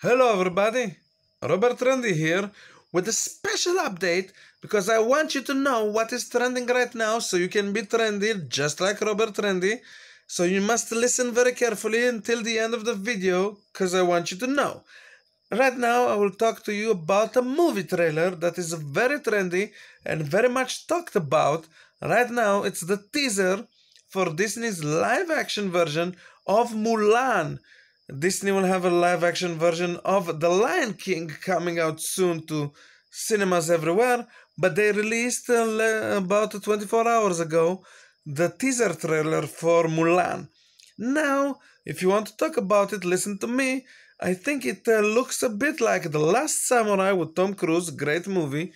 Hello everybody, Robert Trendy here with a special update because I want you to know what is trending right now so you can be trendy just like Robert Trendy. So you must listen very carefully until the end of the video because I want you to know. Right now I will talk to you about a movie trailer that is very trendy and very much talked about. Right now it's the teaser for Disney's live action version of Mulan. Disney will have a live action version of The Lion King coming out soon to cinemas everywhere, but they released uh, about 24 hours ago the teaser trailer for Mulan. Now, if you want to talk about it, listen to me. I think it uh, looks a bit like The Last Samurai with Tom Cruise, great movie,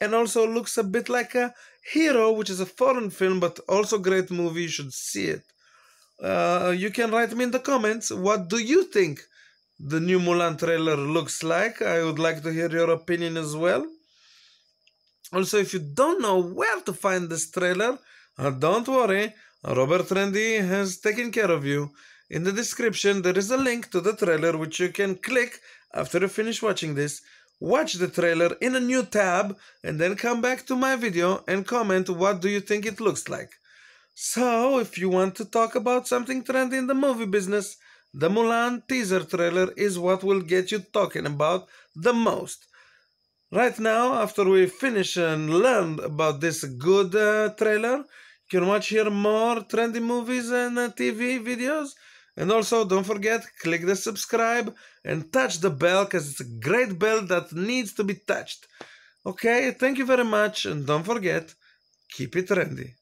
and also looks a bit like a Hero, which is a foreign film but also great movie, you should see it uh, you can write me in the comments what do you think the new Mulan trailer looks like. I would like to hear your opinion as well. Also, if you don't know where to find this trailer, uh, don't worry, Robert Randy has taken care of you. In the description, there is a link to the trailer which you can click after you finish watching this. Watch the trailer in a new tab and then come back to my video and comment what do you think it looks like. So, if you want to talk about something trendy in the movie business, the Mulan teaser trailer is what will get you talking about the most. Right now, after we finish and learn about this good uh, trailer, you can watch here more trendy movies and uh, TV videos. And also, don't forget, click the subscribe and touch the bell because it's a great bell that needs to be touched. Okay, thank you very much and don't forget, keep it trendy.